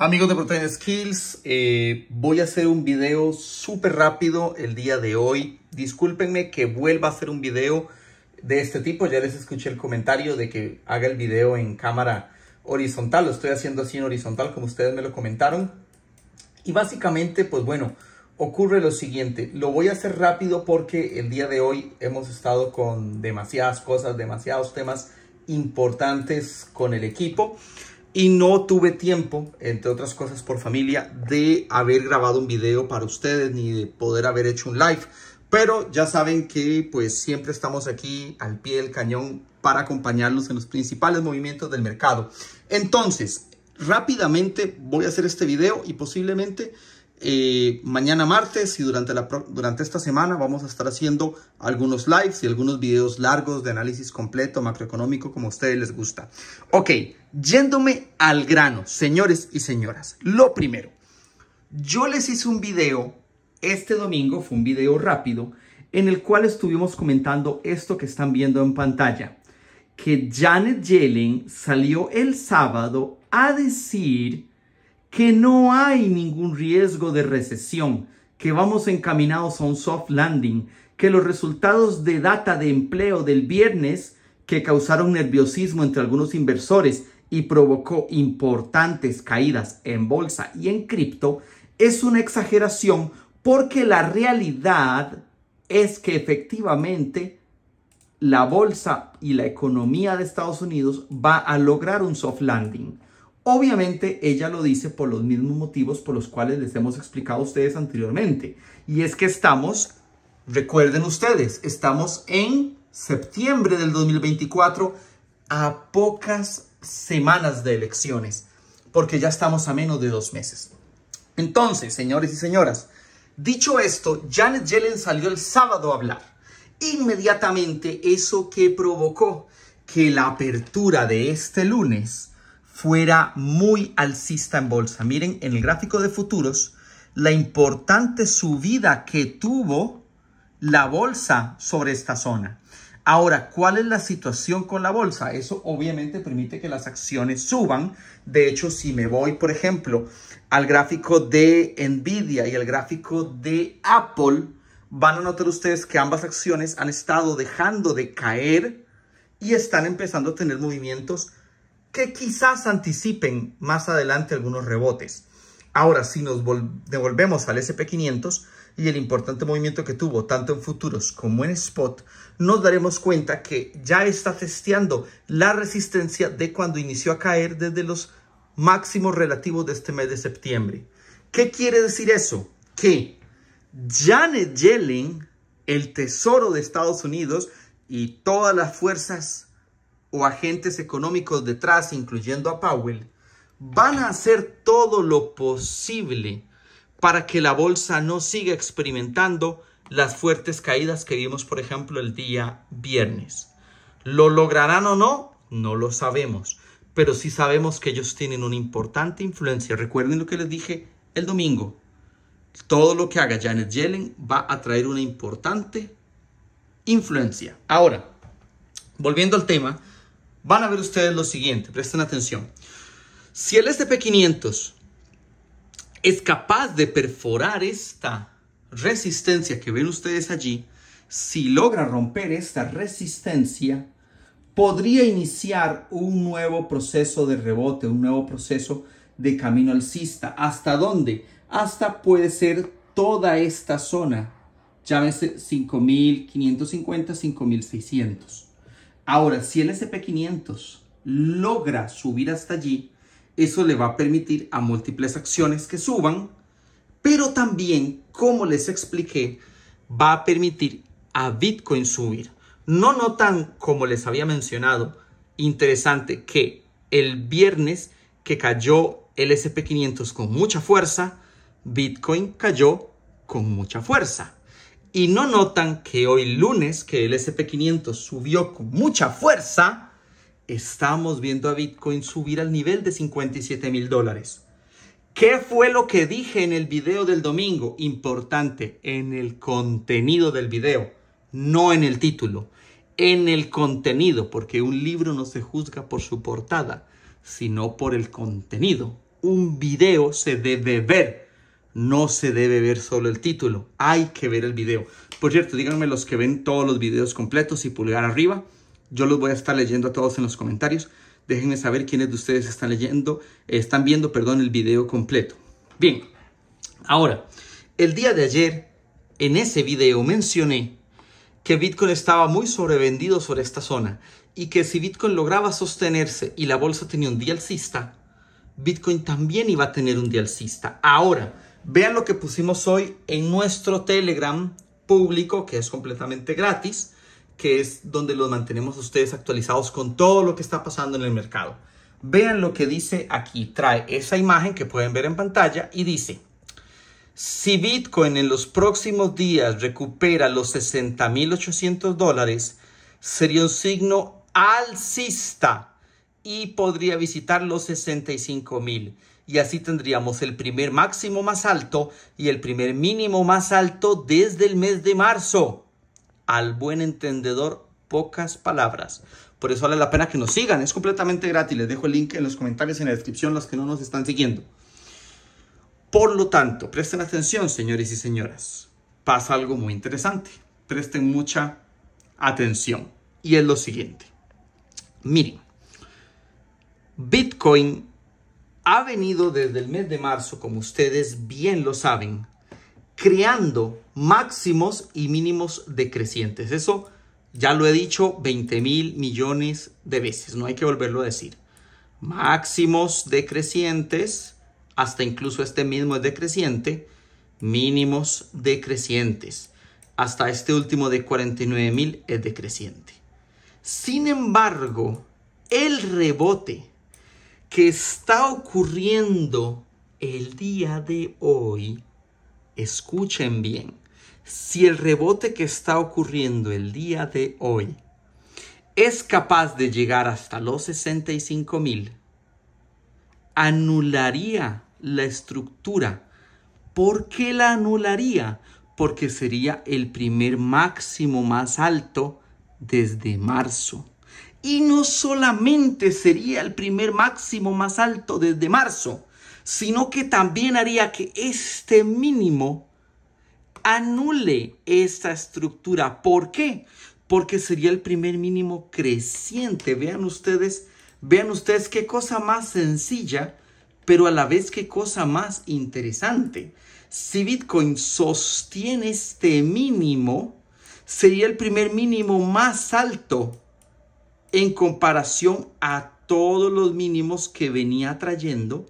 Amigos de Protein Skills, eh, voy a hacer un video súper rápido el día de hoy. Discúlpenme que vuelva a hacer un video de este tipo. Ya les escuché el comentario de que haga el video en cámara horizontal. Lo estoy haciendo así en horizontal como ustedes me lo comentaron. Y básicamente, pues bueno, ocurre lo siguiente. Lo voy a hacer rápido porque el día de hoy hemos estado con demasiadas cosas, demasiados temas importantes con el equipo y no tuve tiempo, entre otras cosas por familia, de haber grabado un video para ustedes ni de poder haber hecho un live. Pero ya saben que pues siempre estamos aquí al pie del cañón para acompañarlos en los principales movimientos del mercado. Entonces, rápidamente voy a hacer este video y posiblemente eh, mañana martes y durante, la, durante esta semana vamos a estar haciendo algunos lives y algunos videos largos de análisis completo, macroeconómico, como a ustedes les gusta. Ok, yéndome al grano, señores y señoras. Lo primero, yo les hice un video este domingo, fue un video rápido, en el cual estuvimos comentando esto que están viendo en pantalla, que Janet Yellen salió el sábado a decir que no hay ningún riesgo de recesión, que vamos encaminados a un soft landing, que los resultados de data de empleo del viernes que causaron nerviosismo entre algunos inversores y provocó importantes caídas en bolsa y en cripto, es una exageración porque la realidad es que efectivamente la bolsa y la economía de Estados Unidos va a lograr un soft landing. Obviamente ella lo dice por los mismos motivos por los cuales les hemos explicado a ustedes anteriormente. Y es que estamos, recuerden ustedes, estamos en septiembre del 2024 a pocas semanas de elecciones, porque ya estamos a menos de dos meses. Entonces, señores y señoras, dicho esto, Janet Yellen salió el sábado a hablar. Inmediatamente eso que provocó que la apertura de este lunes fuera muy alcista en bolsa. Miren, en el gráfico de futuros, la importante subida que tuvo la bolsa sobre esta zona. Ahora, ¿cuál es la situación con la bolsa? Eso obviamente permite que las acciones suban. De hecho, si me voy, por ejemplo, al gráfico de Nvidia y el gráfico de Apple, van a notar ustedes que ambas acciones han estado dejando de caer y están empezando a tener movimientos que quizás anticipen más adelante algunos rebotes. Ahora, si nos devolvemos al SP500 y el importante movimiento que tuvo tanto en futuros como en spot, nos daremos cuenta que ya está testeando la resistencia de cuando inició a caer desde los máximos relativos de este mes de septiembre. ¿Qué quiere decir eso? Que Janet Yellen, el Tesoro de Estados Unidos y todas las fuerzas o agentes económicos detrás, incluyendo a Powell, van a hacer todo lo posible para que la bolsa no siga experimentando las fuertes caídas que vimos, por ejemplo, el día viernes. ¿Lo lograrán o no? No lo sabemos, pero sí sabemos que ellos tienen una importante influencia. Recuerden lo que les dije el domingo. Todo lo que haga Janet Yellen va a traer una importante influencia. Ahora, volviendo al tema, van a ver ustedes lo siguiente, presten atención. Si el S&P 500 es capaz de perforar esta resistencia que ven ustedes allí, si logra romper esta resistencia, podría iniciar un nuevo proceso de rebote, un nuevo proceso de camino alcista. ¿Hasta dónde? Hasta puede ser toda esta zona, llámese 5550, 5600. Ahora, si el SP500 logra subir hasta allí, eso le va a permitir a múltiples acciones que suban, pero también, como les expliqué, va a permitir a Bitcoin subir. No notan, como les había mencionado, interesante que el viernes que cayó el SP500 con mucha fuerza, Bitcoin cayó con mucha fuerza y no notan que hoy lunes, que el SP500 subió con mucha fuerza, estamos viendo a Bitcoin subir al nivel de 57 mil dólares. ¿Qué fue lo que dije en el video del domingo? Importante, en el contenido del video, no en el título, en el contenido, porque un libro no se juzga por su portada, sino por el contenido. Un video se debe ver no se debe ver solo el título, hay que ver el video. Por cierto, díganme los que ven todos los videos completos y pulgar arriba. Yo los voy a estar leyendo a todos en los comentarios. Déjenme saber quiénes de ustedes están leyendo, eh, están viendo, perdón, el video completo. Bien, ahora, el día de ayer, en ese video mencioné que Bitcoin estaba muy sobrevendido sobre esta zona y que si Bitcoin lograba sostenerse y la bolsa tenía un día alcista, Bitcoin también iba a tener un día alcista. Ahora, Vean lo que pusimos hoy en nuestro Telegram público, que es completamente gratis, que es donde los mantenemos ustedes actualizados con todo lo que está pasando en el mercado. Vean lo que dice aquí. Trae esa imagen que pueden ver en pantalla y dice, si Bitcoin en los próximos días recupera los 60.800 dólares, sería un signo alcista y podría visitar los 65.000 y así tendríamos el primer máximo más alto y el primer mínimo más alto desde el mes de marzo. Al buen entendedor, pocas palabras. Por eso vale la pena que nos sigan, es completamente gratis. Les dejo el link en los comentarios, en la descripción, los que no nos están siguiendo. Por lo tanto, presten atención, señores y señoras. Pasa algo muy interesante. Presten mucha atención. Y es lo siguiente. Miren, Bitcoin ha venido desde el mes de marzo, como ustedes bien lo saben, creando máximos y mínimos decrecientes. Eso ya lo he dicho 20 mil millones de veces, no hay que volverlo a decir. Máximos decrecientes, hasta incluso este mismo es decreciente, mínimos decrecientes, hasta este último de 49 mil es decreciente. Sin embargo, el rebote que está ocurriendo el día de hoy, escuchen bien, si el rebote que está ocurriendo el día de hoy es capaz de llegar hasta los 65 mil, anularía la estructura. ¿Por qué la anularía? Porque sería el primer máximo más alto desde marzo. Y no solamente sería el primer máximo más alto desde marzo, sino que también haría que este mínimo anule esta estructura. ¿Por qué? Porque sería el primer mínimo creciente. Vean ustedes, vean ustedes qué cosa más sencilla, pero a la vez qué cosa más interesante. Si Bitcoin sostiene este mínimo, sería el primer mínimo más alto en comparación a todos los mínimos que venía trayendo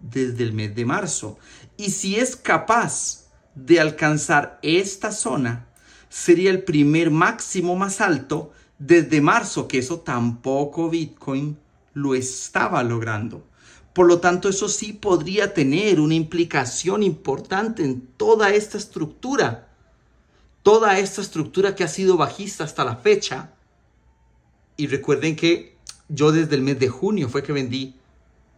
desde el mes de marzo. Y si es capaz de alcanzar esta zona, sería el primer máximo más alto desde marzo, que eso tampoco Bitcoin lo estaba logrando. Por lo tanto, eso sí podría tener una implicación importante en toda esta estructura. Toda esta estructura que ha sido bajista hasta la fecha y recuerden que yo desde el mes de junio fue que vendí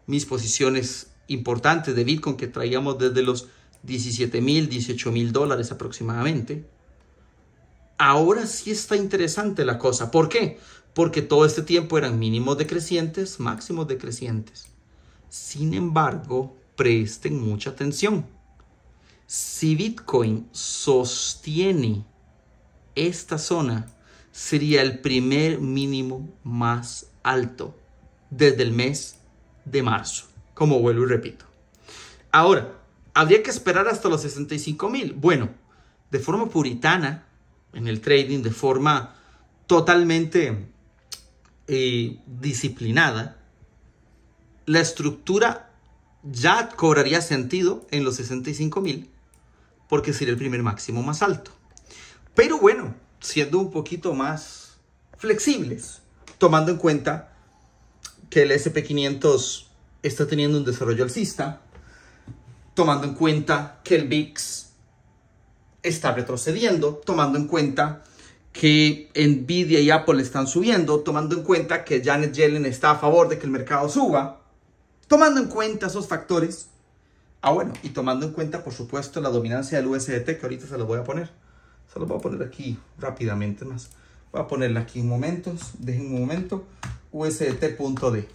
mis posiciones importantes de Bitcoin que traíamos desde los 17 mil, 18 mil dólares aproximadamente. Ahora sí está interesante la cosa. ¿Por qué? Porque todo este tiempo eran mínimos decrecientes, máximos decrecientes. Sin embargo, presten mucha atención. Si Bitcoin sostiene esta zona sería el primer mínimo más alto desde el mes de marzo, como vuelvo y repito. Ahora, habría que esperar hasta los 65 mil. Bueno, de forma puritana, en el trading, de forma totalmente eh, disciplinada, la estructura ya cobraría sentido en los 65 mil, porque sería el primer máximo más alto. Pero bueno, siendo un poquito más flexibles, tomando en cuenta que el SP500 está teniendo un desarrollo alcista, tomando en cuenta que el VIX está retrocediendo, tomando en cuenta que Nvidia y Apple están subiendo, tomando en cuenta que Janet Yellen está a favor de que el mercado suba, tomando en cuenta esos factores. Ah, bueno, y tomando en cuenta, por supuesto, la dominancia del USDT, que ahorita se lo voy a poner. Se lo voy a poner aquí rápidamente más. Voy a ponerla aquí en momentos. Dejen un momento. USDT.d.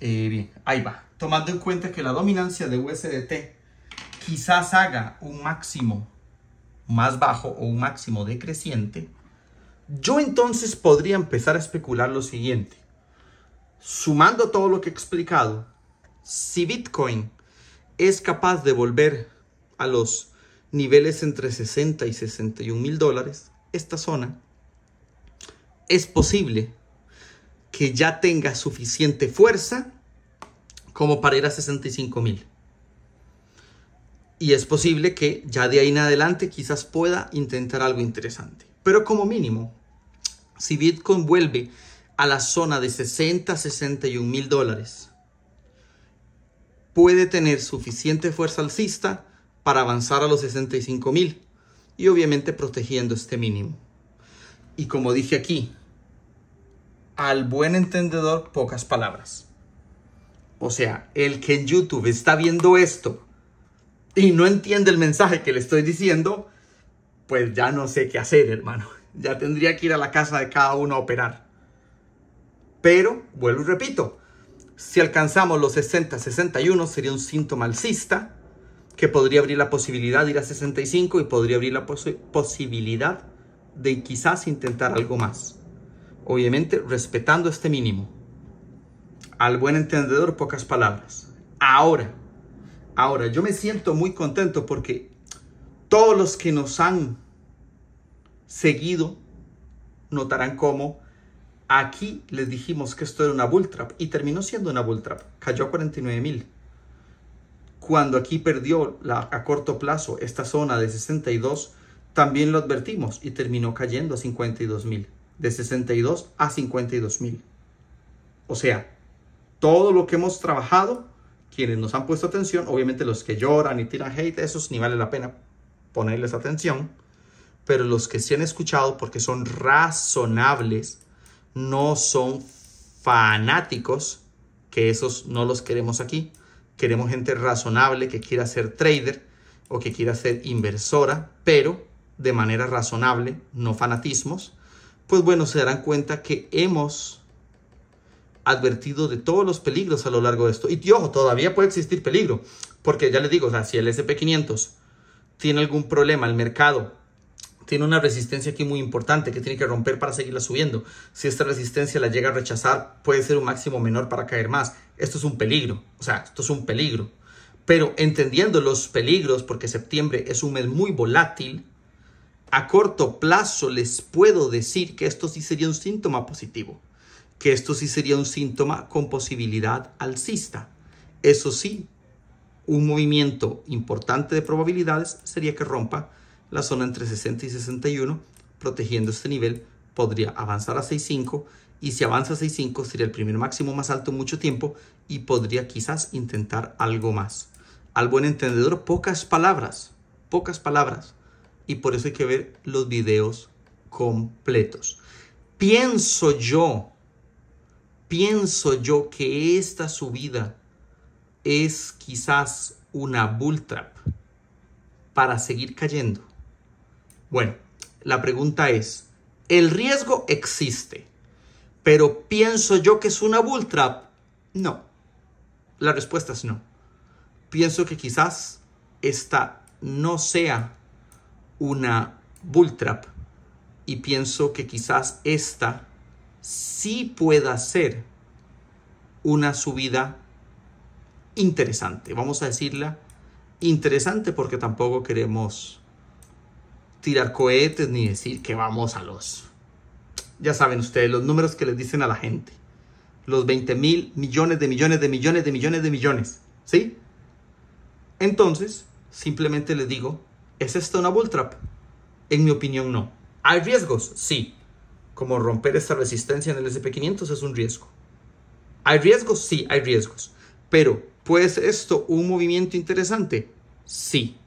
Eh, bien, ahí va. Tomando en cuenta que la dominancia de USDT quizás haga un máximo más bajo o un máximo decreciente, yo entonces podría empezar a especular lo siguiente. Sumando todo lo que he explicado, si Bitcoin es capaz de volver a los niveles entre 60 y 61 mil dólares, esta zona, es posible que ya tenga suficiente fuerza como para ir a 65 mil. Y es posible que ya de ahí en adelante quizás pueda intentar algo interesante. Pero como mínimo, si Bitcoin vuelve a la zona de 60 61 mil dólares, puede tener suficiente fuerza alcista para avanzar a los 65.000 mil y obviamente protegiendo este mínimo. Y como dije aquí, al buen entendedor pocas palabras. O sea, el que en YouTube está viendo esto y no entiende el mensaje que le estoy diciendo, pues ya no sé qué hacer, hermano. Ya tendría que ir a la casa de cada uno a operar. Pero, vuelvo y repito, si alcanzamos los 60, 61 sería un síntoma alcista que podría abrir la posibilidad de ir a 65 y podría abrir la posibilidad de quizás intentar algo más. Obviamente respetando este mínimo. Al buen entendedor, pocas palabras. Ahora, ahora, yo me siento muy contento porque todos los que nos han seguido notarán cómo aquí les dijimos que esto era una bull trap y terminó siendo una bull trap. Cayó a 49 mil cuando aquí perdió a corto plazo esta zona de 62, también lo advertimos y terminó cayendo a 52 de 62 a 52,000. O sea, todo lo que hemos trabajado, quienes nos han puesto atención, obviamente los que lloran y tiran hate, esos ni vale la pena ponerles atención, pero los que se han escuchado porque son razonables, no son fanáticos, que esos no los queremos aquí. Queremos gente razonable que quiera ser trader o que quiera ser inversora, pero de manera razonable, no fanatismos. Pues bueno, se darán cuenta que hemos advertido de todos los peligros a lo largo de esto. Y dios todavía puede existir peligro, porque ya les digo, si el SP500 tiene algún problema, el mercado tiene una resistencia aquí muy importante que tiene que romper para seguirla subiendo. Si esta resistencia la llega a rechazar, puede ser un máximo menor para caer más. Esto es un peligro, o sea, esto es un peligro. Pero entendiendo los peligros, porque septiembre es un mes muy volátil, a corto plazo les puedo decir que esto sí sería un síntoma positivo, que esto sí sería un síntoma con posibilidad alcista. Eso sí, un movimiento importante de probabilidades sería que rompa la zona entre 60 y 61, protegiendo este nivel, podría avanzar a 6.5 y si avanza a 6.5 sería el primer máximo más alto en mucho tiempo y podría quizás intentar algo más. Al buen entendedor, pocas palabras, pocas palabras. Y por eso hay que ver los videos completos. Pienso yo, pienso yo que esta subida es quizás una bull trap para seguir cayendo bueno, la pregunta es, ¿el riesgo existe? ¿Pero pienso yo que es una bull trap? No. La respuesta es no. Pienso que quizás esta no sea una bull trap y pienso que quizás esta sí pueda ser una subida interesante. Vamos a decirla interesante porque tampoco queremos tirar cohetes ni decir que vamos a los... Ya saben ustedes, los números que les dicen a la gente. Los 20 mil millones de millones de millones de millones de millones. ¿Sí? Entonces, simplemente les digo, ¿es esto una bull trap? En mi opinión, no. ¿Hay riesgos? Sí. Como romper esta resistencia en el SP500 es un riesgo. ¿Hay riesgos? Sí, hay riesgos. Pero, ¿puede ser esto un movimiento interesante? Sí.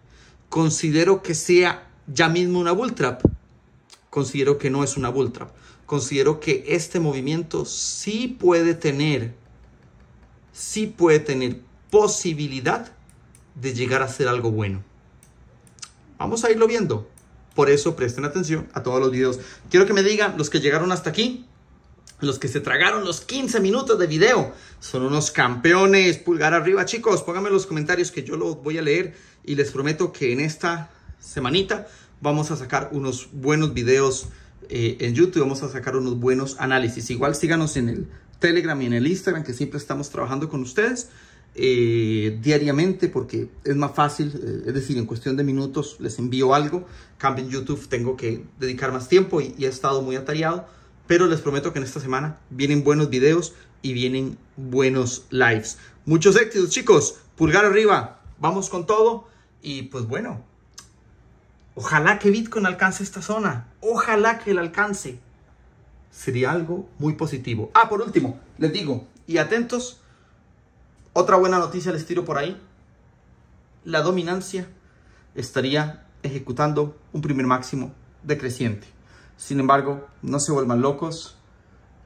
Considero que sea ya mismo una bull trap? Considero que no es una bull trap. Considero que este movimiento sí puede tener, sí puede tener posibilidad de llegar a ser algo bueno. Vamos a irlo viendo. Por eso presten atención a todos los videos. Quiero que me digan los que llegaron hasta aquí, los que se tragaron los 15 minutos de video. Son unos campeones. Pulgar arriba, chicos. Pónganme en los comentarios que yo los voy a leer y les prometo que en esta semanita vamos a sacar unos buenos videos eh, en YouTube, vamos a sacar unos buenos análisis. Igual síganos en el Telegram y en el Instagram, que siempre estamos trabajando con ustedes eh, diariamente, porque es más fácil, eh, es decir, en cuestión de minutos les envío algo. Cambio en YouTube, tengo que dedicar más tiempo y, y he estado muy atareado, pero les prometo que en esta semana vienen buenos videos y vienen buenos lives. Muchos éxitos, chicos. Pulgar arriba. Vamos con todo. Y pues bueno, Ojalá que Bitcoin alcance esta zona. Ojalá que la alcance. Sería algo muy positivo. Ah, por último, les digo, y atentos, otra buena noticia les tiro por ahí. La dominancia estaría ejecutando un primer máximo decreciente. Sin embargo, no se vuelvan locos.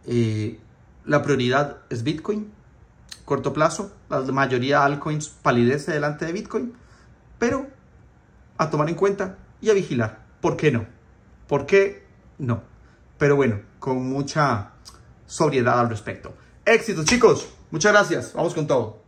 Eh, la prioridad es Bitcoin. Corto plazo, la mayoría de altcoins palidece delante de Bitcoin. Pero a tomar en cuenta y a vigilar. ¿Por qué no? ¿Por qué no? Pero bueno, con mucha sobriedad al respecto. Éxito, chicos. Muchas gracias. Vamos con todo.